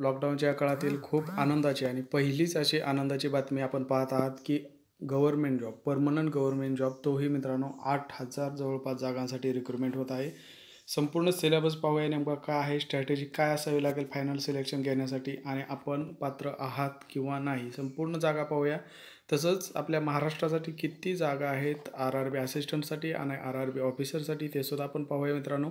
लॉकडाऊनच्या काळातील खूप आनंदाची आणि पहिलीच अशी आनंदाची बातमी आपण पाहत आहात की government job permanent government job तोही मित्रांनो आठ हजार जवळपास जागांसाठी रिक्रुटमेंट होत आहे संपूर्ण सिलेबस पाहूया नेमका काय आहे स्ट्रॅटेजी काय असावी लागेल फायनल सिलेक्शन घेण्यासाठी आणि आपण पात्र आहात किंवा नाही संपूर्ण जागा पाहूया तसंच आपल्या महाराष्ट्रासाठी किती जागा आहेत आर आर बी असिस्टंटसाठी आणि आर आर बी ऑफिसरसाठी ते सुद्धा आपण पाहूया मित्रांनो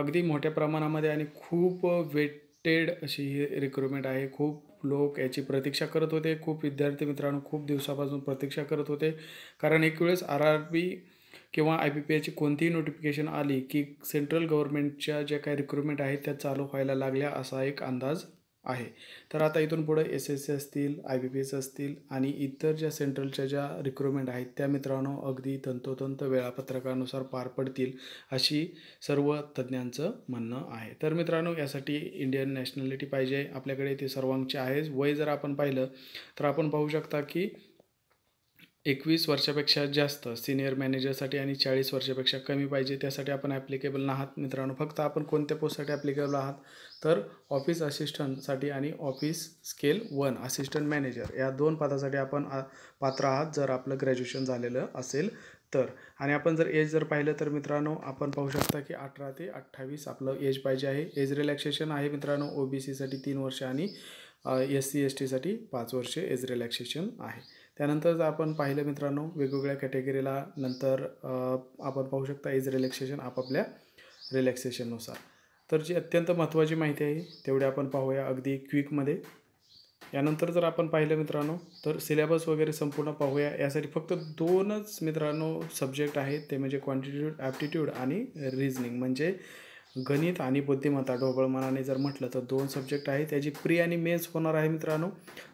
अगदी मोठ्या प्रमाणामध्ये आणि खूप वेट टेड अशी ही रिक्रुटमेंट आहे खूप लोक याची प्रतीक्षा करत होते खूप विद्यार्थी मित्रांनो खूप दिवसापासून प्रतीक्षा करत होते कारण एक वेळेस आर आर पी किंवा आय पी पी एची कोणतीही नोटिफिकेशन आली की सेंट्रल गव्हर्नमेंटच्या ज्या काही रिक्रुटमेंट आहेत त्या चालू व्हायला लागल्या असा एक अंदाज आहे तर आता इथून पुढे एस एस सी असतील आय बी पी एस असतील आणि इतर ज्या सेंट्रलच्या ज्या रिक्रुटमेंट आहेत त्या मित्रांनो अगदी तंतोतंत वेळापत्रकानुसार पार पडतील अशी सर्व तज्ज्ञांचं म्हणणं आहे तर मित्रांनो यासाठी इंडियन नॅशनॅलिटी पाहिजे आपल्याकडे ते सर्वांचे आहेच वय जर आपण पाहिलं तर आपण पाहू शकता की एकवीस वर्षापेक्षा जास्त सिनियर मॅनेजरसाठी आणि चाळीस वर्षापेक्षा कमी पाहिजे त्यासाठी आपण ॲप्लिकेबल नाहात मित्रांनो फक्त आपण कोणत्या पोस्टसाठी ॲप्लिकेबल आहात तर ऑफिस असिस्टंटसाठी आणि office scale one assistant manager या दोन पदासाठी आपण पात्र आहात जर आपलं ग्रॅज्युएशन झालेलं असेल तर आणि आपण जर एज जर पाहिलं तर मित्रांनो आपण पाहू शकता की अठरा ते अठ्ठावीस आपलं एज पाहिजे आहे एज रिलॅक्सेशन आहे मित्रांनो ओ बी सीसाठी तीन वर्ष आणि एस सी एस टीसाठी पाच वर्षे एज रिलॅक्सेशन आहे त्यानंतर आपण पाहिलं मित्रांनो वेगवेगळ्या कॅटेगरीला नंतर आपण पाहू शकता इज रिलॅक्सेशन आपापल्या रिलॅक्सेशननुसार तर जी अत्यंत महत्त्वाची माहिती आहे तेवढी आपण पाहूया अगदी क्विकमध्ये यानंतर जर आपण पाहिलं मित्रांनो तर सिलेबस वगैरे संपूर्ण पाहूया यासाठी फक्त दोनच मित्रांनो सब्जेक्ट आहेत ते म्हणजे क्वांटिट्यूड ॲप्टिट्यूड आणि रिजनिंग म्हणजे गणित आणि बुद्धिमत्ता ढोबळमानाने जर म्हटलं तर दोन सब्जेक्ट आहे त्याची प्री आणि मेन्स होणार आहे मित्रांनो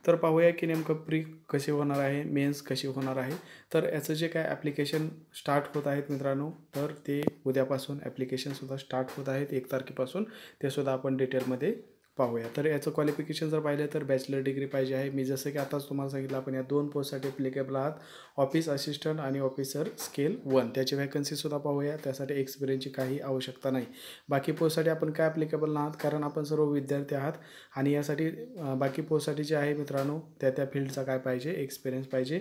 तर पाहूया की नेमकं प्री कसे होणार आहे मेन्स कशी होणार आहे तर याचं जे काय ॲप्लिकेशन स्टार्ट होत आहेत मित्रांनो तर ते उद्यापासून ॲप्लिकेशनसुद्धा स्टार्ट होत आहेत एक तारखेपासून तेसुद्धा आपण डिटेलमध्ये पाहूया तर याचं क्वालिफिकेशन जर पाहिलं तर बॅचलर डिग्री पाहिजे आहे मी जसं की आताच तुम्हाला सांगितलं आपण या दोन पोस्टसाठी अप्लिकेबल आहात ऑफिस असिस्टंट आणि ऑफिसर स्केल वन त्याची व्हॅकन्सीसुद्धा पाहूया त्यासाठी एक्सपिरियन्सची काही आवश्यकता नाही बाकी पोस्टसाठी आपण काय अप्लिकेबल आहात कारण आपण सर्व विद्यार्थी आहात आणि यासाठी बाकी पोस्टसाठी जे आहे मित्रांनो त्या त्या फील्डचा काय पाहिजे एक्सपिरियन्स पाहिजे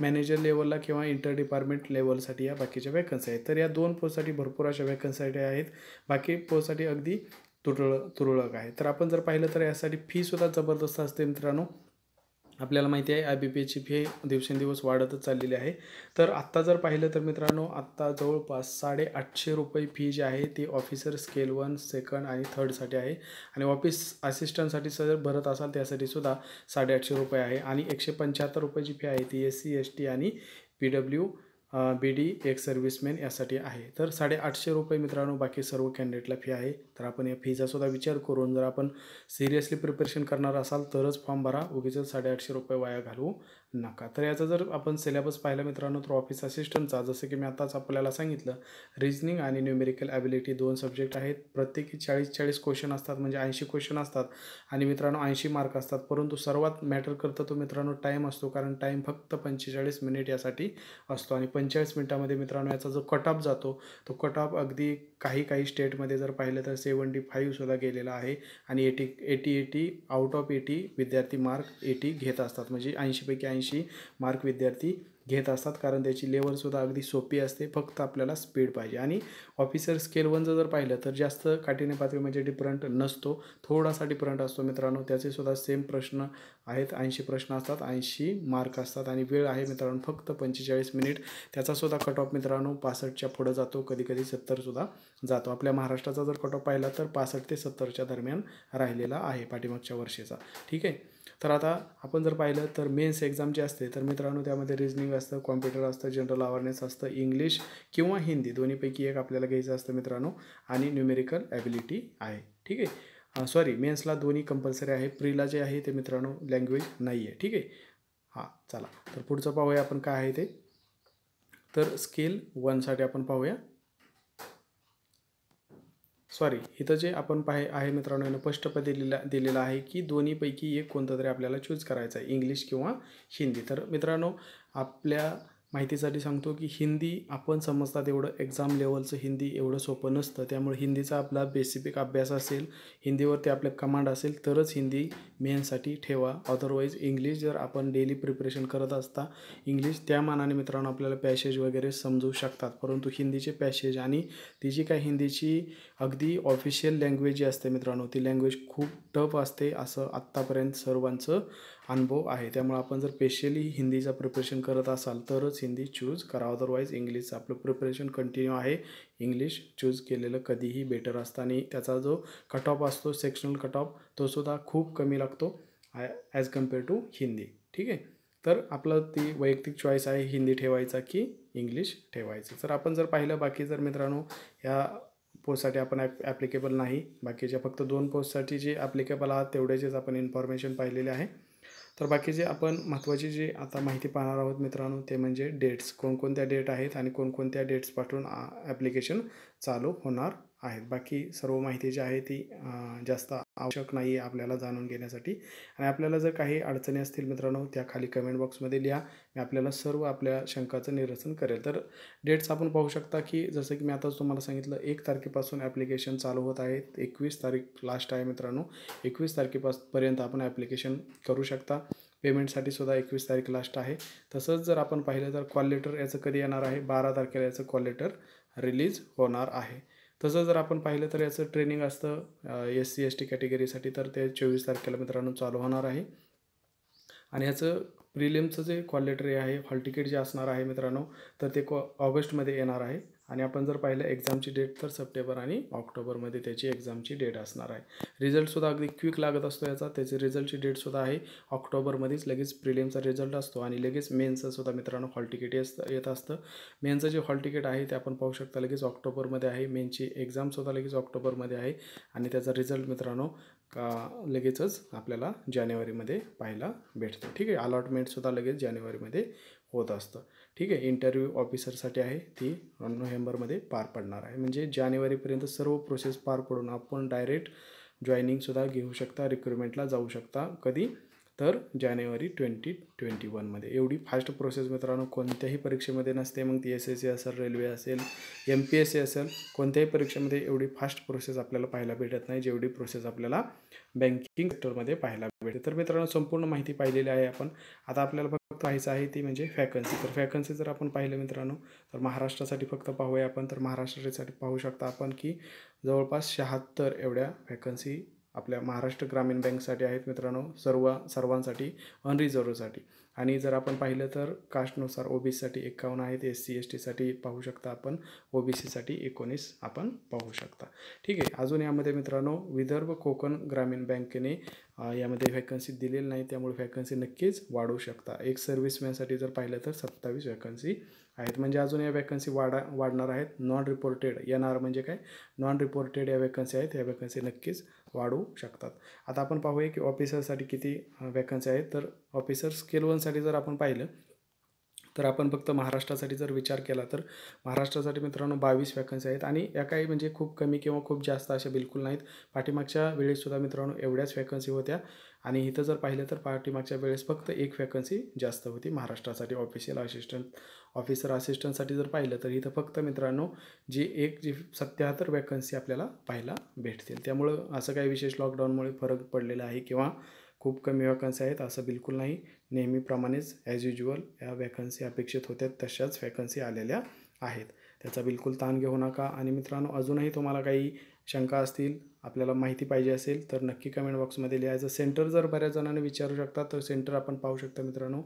मॅनेजर लेवलला किंवा इंटर डिपार्टमेंट लेवलसाठी या बाकीच्या व्हॅकन्सी आहेत तर या दोन पोस्टसाठी भरपूर अशा व्हॅकन्सीसाठी आहेत बाकी पोस्टसाठी अगदी तुरळ तुरळक आहे तर आपण जर पाहिलं तर यासाठी फीसुद्धा जबरदस्त असते मित्रांनो आपल्याला माहिती आहे आय बी पी एची फी दिवसेंदिवस वाढतच चाललेली आहे तर आत्ता जर पाहिलं तर मित्रांनो आत्ता जवळपास साडेआठशे रुपये फी जी आहे ती ऑफिसर स्केल वन सेकंड आणि थर्डसाठी आहे आणि ऑफिस असिस्टंटसाठी सर भरत असाल त्यासाठी सुद्धा साडेआठशे रुपये आहे आणि एकशे पंच्याहत्तर रुपयाची फी आहे ती एस सी एस टी आणि पी डब्ल्यू बी डी एक सर्व्हिसमॅन यासाठी आहे तर साडेआठशे रुपये मित्रांनो बाकी सर्व कॅन्डिडेटला फी आहे तर आपण या सुद्धा विचार करून जर आपण सिरियसली प्रिपरेशन करणार असाल तरच फॉर्म भरा उगीच साडेआठशे रुपये वाया घालवू नका तर याचा जर आपण सिलेबस पाहिला मित्रांनो तर ऑफिस असिस्टंटचा जसं की मी आताच आपल्याला सांगितलं रिजनिंग आणि न्यूमेरिकल ॲबिलिटी दोन सब्जेक्ट आहेत प्रत्येकी चाळीस चाळीस क्वेश्चन असतात म्हणजे ऐंशी क्वेश्चन असतात आणि मित्रांनो ऐंशी मार्क असतात परंतु सर्वात मॅटर करतं तो मित्रांनो टाईम असतो कारण टाईम फक्त पंचेचाळीस मिनिट यासाठी असतो आणि पंचेचाळीस मिनटामध्ये मित्रांनो याचा जो कट जातो तो कट अगदी काही काही स्टेटमध्ये जर पाहिलं तर सेवन्टी फाईव्हसुद्धा गेलेला आहे आणि eighty eighty eighty out of eighty विद्यार्थी मार्क एटी घेत असतात म्हणजे ऐंशीपैकी ऐंशी मार्क विद्यार्थी घेत असतात कारण त्याची लेवलसुद्धा अगदी सोपी असते फक्त आपल्याला स्पीड पाहिजे आणि ऑफिसर स्केल वनचं जर पाहिलं तर जास्त काठीने पातळी म्हणजे डिफरंट नसतो थोडासा डिफरंट असतो मित्रांनो त्याचेसुद्धा सेम प्रश्न आहेत ऐंशी प्रश्न असतात ऐंशी मार्क असतात आणि वेळ आहे मित्रांनो फक्त पंचेचाळीस मिनिट त्याचासुद्धा कट ऑफ मित्रांनो पासष्टच्या पुढं जातो कधी कधी सत्तरसुद्धा जातो आपल्या महाराष्ट्राचा जर कट ऑफ पाहिला तर पासष्ट ते सत्तरच्या दरम्यान राहिलेला आहे पाठीमागच्या वर्षीचा ठीक आहे तर आता आपण जर पाहिलं तर मेन्स एक्झाम जे असते तर मित्रांनो त्यामध्ये रिजनिंग असतं कॉम्प्युटर असतं जनरल अवेअरनेस असतं इंग्लिश किंवा हिंदी दोन्हीपैकी एक आपल्याला घ्यायचं असतं मित्रांनो आणि न्यूमेरिकल ॲबिलिटी आहे ठीक आहे सॉरी मेन्सला दोन्ही कंपल्सरी आहे प्रीला जे आहे ते मित्रांनो लँग्वेज नाही आहे ठीक आहे हां चला तर पुढचं पाहूया आपण काय आहे ते तर स्केल वनसाठी आपण पाहूया सॉरी इथं जे आपण पाहे आहे मित्रांनो यानं स्पष्टपणे दिलेला दिलेलं आहे की दोन्हीपैकी एक कोणतं तरी आपल्याला चूज करायचं आहे इंग्लिश किंवा हिंदी तर मित्रांनो आपल्या माहितीसाठी सांगतो की हिंदी आपण समजतात एवढं एक्झाम लेवलचं हिंदी एवढं सोपं नसतं त्यामुळे हिंदीचा आपला बेसिफिक अभ्यास असेल हिंदीवरती आपलं कमांड असेल तरच हिंदी मेनसाठी ठेवा अदरवाईज इंग्लिश जर आपण डेली प्रिपरेशन करत असता इंग्लिश त्या मानाने मित्रांनो आपल्याला पॅसेज वगैरे समजू शकतात परंतु हिंदीचे पॅसेज आणि तिची काय हिंदीची अगदी ऑफिशियल लँग्वेज जी असते मित्रांनो ती लँग्वेज खूप टफ असते असं आत्तापर्यंत सर्वांचं अनुभव आहे त्यामुळे आपण जर स्पेशली हिंदीचा प्रिपरेशन करत असाल तरच हिंदी चूज करा अदरवाईज इंग्लिशचं आपलं प्रिपरेशन कंटिन्यू आहे इंग्लिश चूज केलेलं कधीही बेटर असतं आणि त्याचा जो कट ऑफ असतो सेक्शनल कट ऑफ तोसुद्धा खूप कमी लागतो ॲज कम्पेअर टू हिंदी ठीक आहे तर आपलं ती वैयक्तिक चॉईस आहे हिंदी ठेवायचा की इंग्लिश ठेवायचं तर आपण जर पाहिलं बाकी जर मित्रांनो ह्या पोस्टसाठी आपण ॲप ॲप्लिकेबल नाही बाकीच्या फक्त दोन पोस्टसाठी जे ॲप्लिकेबल आहात तेवढ्याचीच आपण इन्फॉर्मेशन पाहिलेली आहे तर बाकीचे आपण महत्त्वाची जी आता माहिती पाहणार आहोत मित्रांनो ते म्हणजे डेट्स कोणकोणत्या डेट आहेत आणि कोणकोणत्या डेट्स पाठवून ॲप्लिकेशन चालू होणार आहेत बाकी सर्व माहिती जी आहे ती जास्त आवश्यक नाही आहे आपल्याला जाणून घेण्यासाठी आणि आपल्याला जर काही अडचणी असतील मित्रांनो त्या खाली कमेंट बॉक्समध्ये लिहा मी आपल्याला सर्व आपल्या शंकाचं निरसन करेल तर डेट्स आपण पाहू शकता की जसं की मी आताच तुम्हाला सांगितलं एक तारखेपासून ॲप्लिकेशन चालू होत आहेत एकवीस तारीख लास्ट आहे मित्रांनो एकवीस तारखेपासपर्यंत पर्यंत आपण ॲप्लिकेशन करू शकता पेमेंटसाठी सुद्धा एकवीस तारीख लास्ट आहे तसंच जर आपण पाहिलं तर कॉल लेटर याचं कधी येणार आहे बारा तारखेला याचं कॉल लेटर रिलीज होणार आहे तसं जर आपण पाहिलं तर याचं ट्रेनिंग असतं एस सी एस टी कॅटेगरीसाठी तर ते चोवीस तारखेला मित्रांनो चालू होणार आहे आणि ह्याचं प्रिलियमचं जे क्वालिटरी आहे हॉल तिकीट जे असणार आहे मित्रांनो तर ते क्वा ऑगस्टमध्ये येणार आहे आणि आपण जर पाहिलं एक्झामची डेट तर सप्टेंबर आणि ऑक्टोबरमध्ये त्याची एक्झामची डेट असणार आहे रिझल्टसुद्धा अगदी क्विक लागत असतो याचा त्याची रिझल्टची डेटसुद्धा आहे ऑक्टोबरमध्येच लगेच प्रिलिमचा रिझल्ट असतो आणि लगेच सुद्धा मित्रांनो हॉल तिकीट येत येत असतं मेनचं जे हॉल तिकीट आहे ते आपण पाहू शकता लगेच ऑक्टोबरमध्ये आहे मेनची एक्झामसुद्धा लगेच ऑक्टोबरमध्ये आहे आणि त्याचा रिझल्ट मित्रांनो का लगेचच आपल्याला जानेवारीमध्ये पाहायला भेटतं ठीक आहे अलॉटमेंटसुद्धा लगेच जानेवारीमध्ये होत असतं ठीक आहे इंटरव्ह्यू ऑफिसरसाठी आहे ती नोव्हेंबरमध्ये पार पडणार आहे म्हणजे जानेवारीपर्यंत सर्व प्रोसेस पार पडून आपण डायरेक्ट जॉईनिंगसुद्धा घेऊ शकता रिक्रुटमेंटला जाऊ शकता कधी तर जानेवारी ट्वेंटी ट्वेंटी वनमध्ये एवढी फास्ट प्रोसेस मित्रांनो कोणत्याही परीक्षेमध्ये नसते मग ती एस एस सी असेल रेल्वे असेल एम पी एस सी असेल कोणत्याही परीक्षेमध्ये एवढी फास्ट प्रोसेस आपल्याला पाहायला भेटत नाही जेवढी प्रोसेस आपल्याला बँकिंग सेक्टरमध्ये पाहायला भेटते तर मित्रांनो संपूर्ण माहिती पाहिलेली आहे आपण आता आपल्याला फक्त पाहायचं आहे ती म्हणजे फॅकन्सी तर फॅकन्सी जर आपण पाहिलं मित्रांनो तर महाराष्ट्रासाठी फक्त पाहूया आपण तर महाराष्ट्रासाठी पाहू शकता आपण की जवळपास शहात्तर एवढ्या फॅकन्सी आपल्या महाराष्ट्र ग्रामीण बँकसाठी आहेत मित्रांनो सर्व सर्वांसाठी अनरिझर्वसाठी आणि जर आपण पाहिलं तर कास्टनुसार ओ बी सीसाठी एक्कावन्न आहेत एस सी एस टीसाठी पाहू शकता आपण ओ बी सीसाठी एकोणीस आपण पाहू शकता ठीक आहे अजून यामध्ये मित्रांनो विदर्भ कोकण ग्रामीण बँकेने यामध्ये व्हॅकन्सी दिलेली नाही त्यामुळे व्हॅकन्सी नक्कीच वाढू शकता एक सर्व्हिसमॅनसाठी जर पाहिलं तर सत्तावीस व्हॅकन्सी आहेत म्हणजे अजून या वॅकन्सी वाढा वाढणार आहेत नॉन रिपोर्टेड येणार म्हणजे काय नॉन रिपोर्टेड या वॅकन्सी आहेत या वॅकन्सी नक्कीच वाढू शकतात आता आपण पाहूया की ऑफिसरसाठी किती वॅकन्सी आहेत तर ऑफिसर स्केल वनसाठी जर आपण पाहिलं तर आपण फक्त महाराष्ट्रासाठी जर विचार केला तर महाराष्ट्रासाठी मित्रांनो बावीस वॅकन्सी आहेत आणि या काही म्हणजे खूप कमी किंवा खूप जास्त अशा बिलकुल नाहीत पाठीमागच्या वेळेसुद्धा मित्रांनो एवढ्याच वॅकन्सी होत्या आणि इथं जर पाहिलं तर पाठीमागच्या वेळेस फक्त एक वॅकन्सी जास्त होती महाराष्ट्रासाठी ऑफिशियल असिस्टंट ऑफिसर असिस्टंटसाठी जर पाहिलं तर इथं फक्त मित्रांनो जी एक जी सत्याहत्तर वॅकन्सी आपल्याला पाहायला भेटतील त्यामुळं असं काही विशेष लॉकडाऊनमुळे फरक पडलेला आहे किंवा खूप कमी वॅकन्सी आहेत असं बिलकुल नाही नेहमीप्रमाणेच ॲज युज्युअल या वॅकन्सी अपेक्षित होत्या तशाच वॅकन्सी आलेल्या आहेत त्याचा बिलकुल ताण घेऊ नका आणि मित्रांनो अजूनही तुम्हाला काही शंका असतील आपल्याला माहिती पाहिजे असेल तर नक्की कमेंट बॉक्समध्ये लिहायचं सेंटर जर बऱ्याच जणांनी विचारू शकता तर सेंटर आपण पाहू शकता मित्रांनो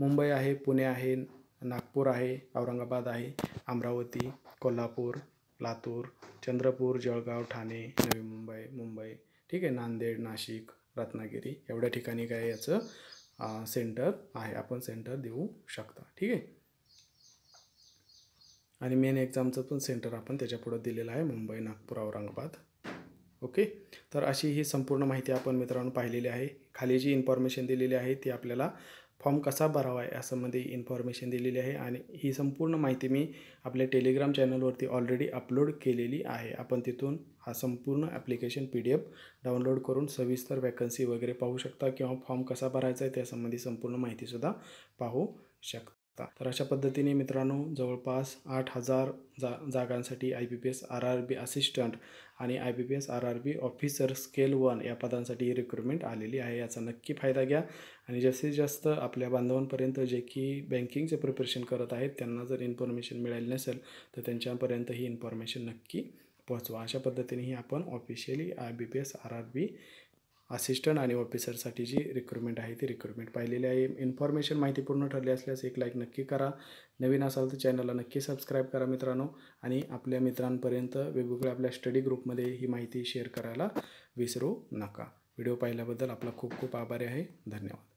मुंबई आहे पुणे आहे नागपूर आहे औरंगाबाद आहे अमरावती कोल्हापूर लातूर चंद्रपूर जळगाव ठाणे नवी मुंबई मुंबई ठीक आहे नांदेड नाशिक रत्नागिरी एवढ्या ठिकाणी काय याचं सेंटर आहे आपण सेंटर देऊ शकता ठीक आहे आणि मेन एक्झामचं पण सेंटर आपण त्याच्यापुढं दिलेलं आहे मुंबई नागपूर औरंगाबाद ओके तर अशी ही संपूर्ण माहिती आपण मित्रांनो पाहिलेली आहे खाली जी इन्फॉर्मेशन दिलेली आहे ती आपल्याला फॉर्म कसा भरावा आहे यासंबंधी इन्फॉर्मेशन दिलेली आहे आणि ही संपूर्ण माहिती मी आपल्या टेलिग्राम चॅनलवरती ऑलरेडी अपलोड केलेली आहे आपण तिथून हा संपूर्ण application P D F download करून सविस्तर वॅकन्सी वगैरे पाहू शकता किंवा फॉर्म कसा भरायचा आहे त्यासंबंधी संपूर्ण माहितीसुद्धा पाहू शकता तर अशा पद्धतीने मित्रांनो जवळपास आठ हजार जा जागांसाठी I B P S R R B assistant आणि I B P S R R B officer scale one या पदांसाठी रिक्रुटमेंट आलेली आहे याचा नक्की फायदा घ्या आणि जास्तीत जास्त आपल्या बांधवांपर्यंत जे की बँकिंगचे प्रिपरेशन करत आहेत त्यांना जर इन्फॉर्मेशन मिळाली नसेल तर त्यांच्यापर्यंत ही इन्फॉर्मेशन नक्की पोहोचवा अशा पद्धतीनेही आपण officially I B P S R R B assistant आणि ऑफिसरसाठी जी रिक्रुटमेंट आहे ती रिक्रुटमेंट पाहिलेली आहे इन्फॉर्मेशन माहिती पूर्ण ठरली असल्यास एक लाईक नक्की करा नवीन असाल तर चॅनलला नक्की सबस्क्राईब करा मित्रांनो आणि आपल्या मित्रांपर्यंत वेगवेगळ्या आपल्या स्टडी ग्रुपमध्ये ही माहिती शेअर करायला विसरू नका व्हिडिओ पाहिल्याबद्दल आपला खूप खूप आभारी आहे धन्यवाद